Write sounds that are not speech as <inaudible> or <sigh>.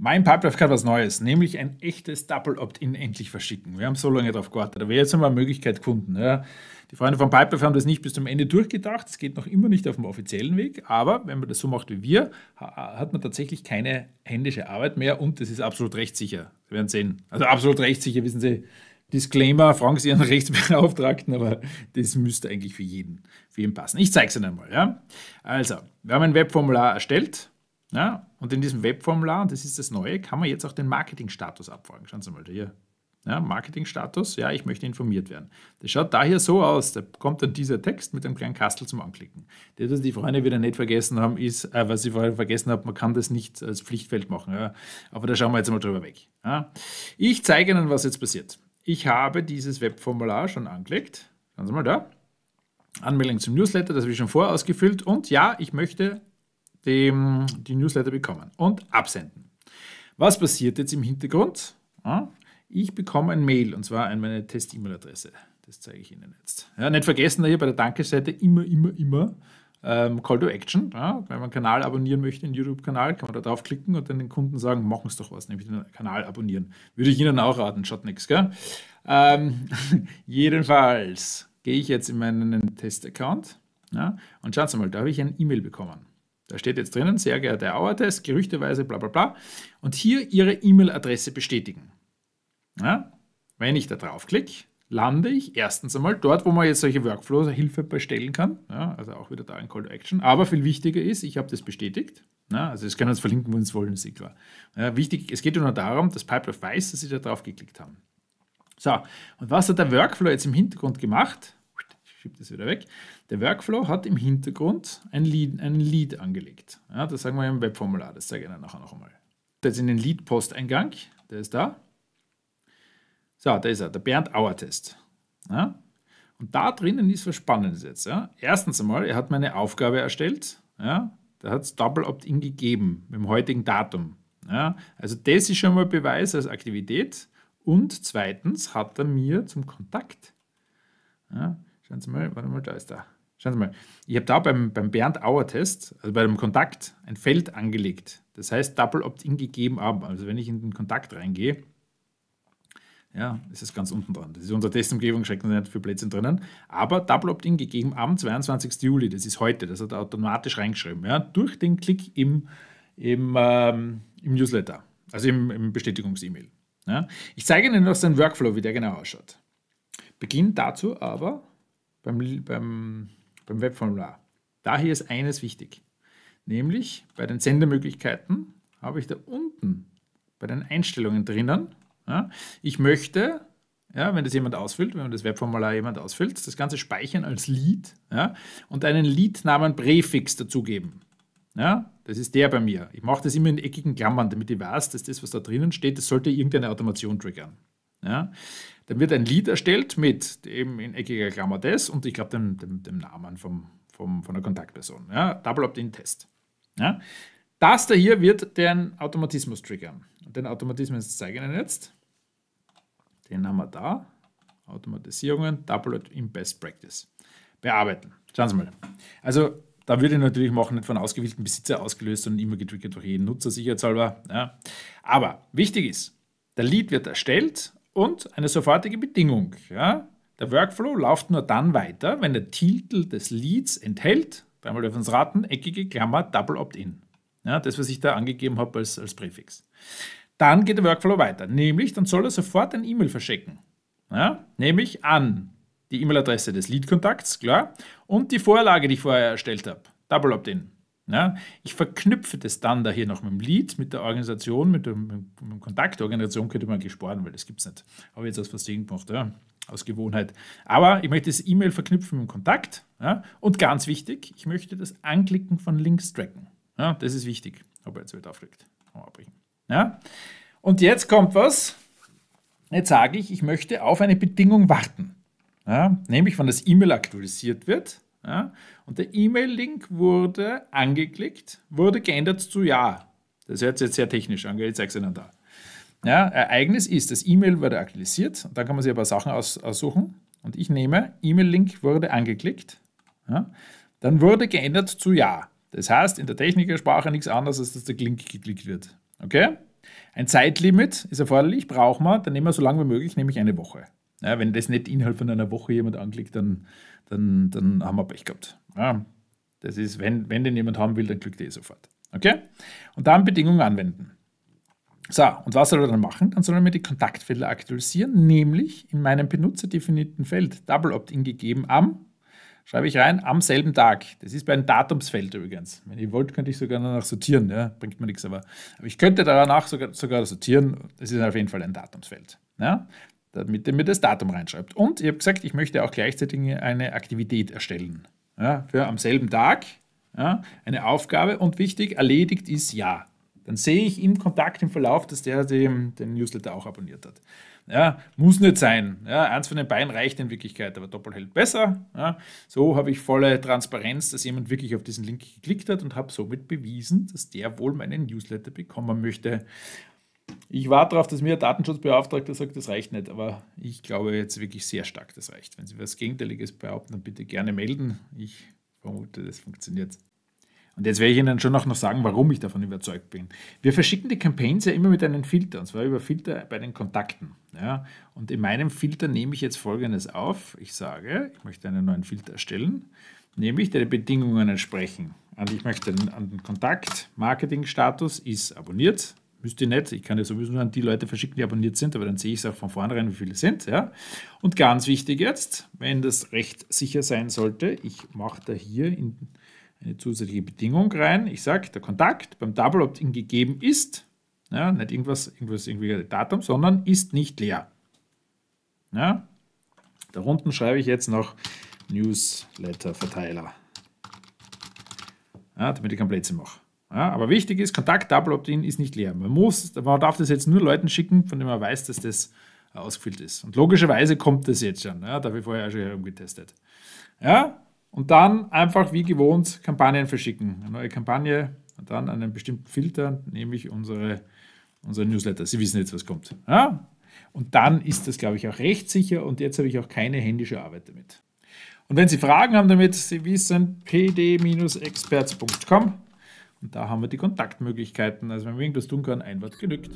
Mein Pipedrive kann was Neues, nämlich ein echtes Double Opt-in endlich verschicken. Wir haben so lange darauf gewartet. Da wäre jetzt mal eine Möglichkeit gefunden. Ja. Die Freunde von Pipedrive haben das nicht bis zum Ende durchgedacht. Es geht noch immer nicht auf dem offiziellen Weg. Aber wenn man das so macht wie wir, hat man tatsächlich keine händische Arbeit mehr und das ist absolut rechtssicher. Wir werden sehen. Also absolut rechtssicher, wissen Sie. Disclaimer, fragen Sie Ihren <laughs> Rechtsbeauftragten, aber das müsste eigentlich für jeden, für jeden passen. Ich zeige es Ihnen einmal. Ja. Also, wir haben ein Webformular erstellt ja, und in diesem Webformular, und das ist das Neue, kann man jetzt auch den Marketingstatus abfragen. Schauen Sie mal da hier. Ja, Marketingstatus, ja, ich möchte informiert werden. Das schaut da hier so aus, da kommt dann dieser Text mit einem kleinen Kastel zum Anklicken. Das, was die Freunde wieder nicht vergessen haben, ist, äh, was ich vorher vergessen habe, man kann das nicht als Pflichtfeld machen. Ja. Aber da schauen wir jetzt mal drüber weg. Ja. Ich zeige Ihnen, was jetzt passiert. Ich habe dieses Webformular schon angeklickt. Schauen Sie mal da. Anmeldung zum Newsletter, das habe ich schon vorausgefüllt. Und ja, ich möchte dem, die Newsletter bekommen und absenden. Was passiert jetzt im Hintergrund? Ich bekomme ein Mail und zwar an meine Test-E-Mail-Adresse. Das zeige ich Ihnen jetzt. Ja, nicht vergessen, hier bei der Danke-Seite immer, immer, immer ähm, Call to Action. Ja, wenn man einen Kanal abonnieren möchte, einen YouTube-Kanal, kann man da draufklicken und dann den Kunden sagen, machen Sie doch was, nämlich den Kanal abonnieren. Würde ich Ihnen auch raten, schaut nichts, gell? Ähm, <laughs> jedenfalls gehe ich jetzt in meinen Test-Account ja, und schauen Sie mal, da habe ich ein E-Mail bekommen. Da steht jetzt drinnen, sehr geehrter Herr Auertes, gerüchteweise, bla bla bla. Und hier Ihre E-Mail-Adresse bestätigen. Ja? Wenn ich da draufklicke, lande ich erstens einmal dort, wo man jetzt solche Workflows hilfe bestellen kann. Ja, also auch wieder da ein Call to Action. Aber viel wichtiger ist, ich habe das bestätigt. Ja, also das können wir uns verlinken, wo uns wollen, ist eh klar. Ja, wichtig, es geht nur darum, dass Pipelife weiß, dass sie da drauf geklickt haben. So, und was hat der Workflow jetzt im Hintergrund gemacht? JavaScript ist wieder weg. Der Workflow hat im Hintergrund ein Lead, ein Lead angelegt. Ja, das sagen wir im Webformular, das zeige ich Ihnen nachher noch einmal. Das ist in den lead posteingang der ist da. So, da ist er, der Bernd-Auer-Test. Ja? Und da drinnen ist was Spannendes jetzt. Ja? Erstens einmal, er hat meine Aufgabe erstellt. Ja? Da hat es Double Opt-in gegeben, mit dem heutigen Datum. Ja? Also das ist schon mal Beweis als Aktivität. Und zweitens hat er mir zum Kontakt ja, Schauen Sie mal, warte mal, da ist er. Schauen Sie mal, ich habe da beim, beim Bernd-Auer-Test, also bei dem Kontakt, ein Feld angelegt. Das heißt, Double Opt-in gegeben ab. Also wenn ich in den Kontakt reingehe, ja, ist es ganz unten dran. Das ist unsere Testumgebung, schreckt uns nicht für Plätze drinnen. Aber Double Opt-in gegeben am 22. Juli, das ist heute, das hat er automatisch reingeschrieben, ja, durch den Klick im, im, ähm, im Newsletter, also im, im Bestätigungs-E-Mail. Ja. Ich zeige Ihnen noch seinen Workflow, wie der genau ausschaut. Beginnt dazu aber beim, beim, beim Webformular. Daher ist eines wichtig, nämlich bei den Sendermöglichkeiten habe ich da unten bei den Einstellungen drinnen, ja, ich möchte, ja, wenn das jemand ausfüllt, wenn das Webformular jemand ausfüllt, das Ganze speichern als Lead ja, und einen Lead-Namen Präfix dazugeben. Ja, das ist der bei mir. Ich mache das immer in eckigen Klammern, damit ich weiß, dass das, was da drinnen steht, das sollte irgendeine Automation triggern. Ja. Dann wird ein Lied erstellt mit eben in eckiger Klammer das und ich glaube dem, dem, dem, Namen vom, vom, von der Kontaktperson. Ja? Double Opt-in-Test. Ja? Das da hier wird den Automatismus triggern. Und den Automatismus zeige ich Ihnen jetzt. Den haben wir da. Automatisierungen, Double Opt-in Best Practice. Bearbeiten. Schauen Sie mal. Also da würde ich natürlich machen, nicht von ausgewählten Besitzer ausgelöst, und immer getriggert durch jeden Nutzer sicherheitshalber. Ja. Aber wichtig ist, der Lead wird erstellt und eine sofortige Bedingung. Ja? Der Workflow läuft nur dann weiter, wenn der Titel des Leads enthält, dreimal dürfen Sie raten, eckige Klammer, Double Opt-in. Ja, das, was ich da angegeben habe als, als Präfix. Dann geht der Workflow weiter, nämlich dann soll er sofort ein E-Mail verschicken. Ja, nämlich an die E-Mail-Adresse des Lead-Kontakts, klar, und die Vorlage, die ich vorher erstellt habe, Double Opt-in. Ja, ich verknüpfe das dann da hier noch mit dem Lied, mit der Organisation, mit dem, mit dem Kontakt. Organisation könnte man gesparen, weil das gibt es nicht. Habe ich jetzt aus Versehen gemacht, ja, aus Gewohnheit. Aber ich möchte das E-Mail verknüpfen mit dem Kontakt. Ja, und ganz wichtig, ich möchte das Anklicken von Links tracken. Ja, das ist wichtig. Aber jetzt wird aufregt. Ja? Und jetzt kommt was. Jetzt sage ich, ich möchte auf eine Bedingung warten. Ja? Nämlich, wenn das E-Mail aktualisiert wird, ja? Und der E-Mail-Link wurde angeklickt, wurde geändert zu Ja. Das hört sich jetzt sehr technisch an, ich zeige es Ihnen da. Ja, Ereignis ist, das E-Mail wurde aktualisiert und dann kann man sich ein paar Sachen aus, aussuchen. Und ich nehme, E-Mail-Link wurde angeklickt. Ja? Dann wurde geändert zu Ja. Das heißt, in der Technikersprache nichts anderes, als dass der Link geklickt wird. Okay? Ein Zeitlimit ist erforderlich, braucht man, dann nehmen wir so lange wie möglich, nämlich eine Woche. Ja, wenn das nicht innerhalb von einer Woche jemand anklickt, dann, dann, dann haben wir Pech gehabt. Ja, das ist, wenn, wenn den jemand haben will, dann klickt er sofort. Okay? Und dann Bedingungen anwenden. So, und was soll er dann machen? Dann soll er mir die Kontaktfelder aktualisieren, nämlich in meinem benutzerdefinierten Feld Double Opt-in gegeben am, schreibe ich rein, am selben Tag. Das ist bei einem Datumsfeld übrigens. Wenn ihr wollt, könnte ich sogar danach sortieren, ja? bringt mir nichts, aber, aber ich könnte danach sogar, sogar sortieren. Das ist auf jeden Fall ein Datumsfeld. Ja? damit ihr mir das Datum reinschreibt. Und ihr habt gesagt, ich möchte auch gleichzeitig eine Aktivität erstellen. Ja, für am selben Tag ja, eine Aufgabe und wichtig, erledigt ist ja. Dann sehe ich im Kontakt im Verlauf, dass der den, den Newsletter auch abonniert hat. Ja, muss nicht sein. Ja, eins von den beiden reicht in Wirklichkeit, aber doppelt hält besser. Ja, so habe ich volle Transparenz, dass jemand wirklich auf diesen Link geklickt hat und habe somit bewiesen, dass der wohl meinen Newsletter bekommen möchte. Ich warte darauf, dass mir ein Datenschutzbeauftragter sagt, das reicht nicht, aber ich glaube jetzt wirklich sehr stark, das reicht. Wenn Sie was Gegenteiliges behaupten, dann bitte gerne melden. Ich vermute, das funktioniert. Und jetzt werde ich Ihnen schon auch noch sagen, warum ich davon überzeugt bin. Wir verschicken die Campaigns ja immer mit einem Filter, und zwar über Filter bei den Kontakten. Ja? Und in meinem Filter nehme ich jetzt Folgendes auf. Ich sage, ich möchte einen neuen Filter erstellen, nämlich der den Bedingungen entsprechen. Und ich möchte an den Kontakt, marketing ist abonniert, Müsste ich nicht. Ich kann ja sowieso nur an die Leute verschicken, die abonniert sind, aber dann sehe ich es auch von vornherein, wie viele sind. Ja? Und ganz wichtig jetzt, wenn das recht sicher sein sollte, ich mache da hier eine zusätzliche Bedingung rein. Ich sage, der Kontakt beim Double Opt-in gegeben ist, ja, nicht irgendwas, irgendwas, irgendwie Datum, sondern ist nicht leer. Ja? Da unten schreibe ich jetzt noch Newsletter-Verteiler, ja, damit ich einen Blödsinn mache. Ja, aber wichtig ist, Kontakt Double Opt-in ist nicht leer. Man muss, man darf das jetzt nur Leuten schicken, von denen man weiß, dass das äh, ausgefüllt ist. Und logischerweise kommt das jetzt schon. Ja, da habe ich vorher auch schon herumgetestet. Ja, und dann einfach wie gewohnt Kampagnen verschicken. Eine neue Kampagne und dann einen bestimmten Filter, nämlich unsere, unsere Newsletter. Sie wissen jetzt, was kommt. Ja? Und dann ist das, glaube ich, auch rechtssicher und jetzt habe ich auch keine händische Arbeit damit. Und wenn Sie Fragen haben damit, Sie wissen, pd-experts.com. Und da haben wir die Kontaktmöglichkeiten. Also wenn wir irgendwas tun können, ein Wort genügt.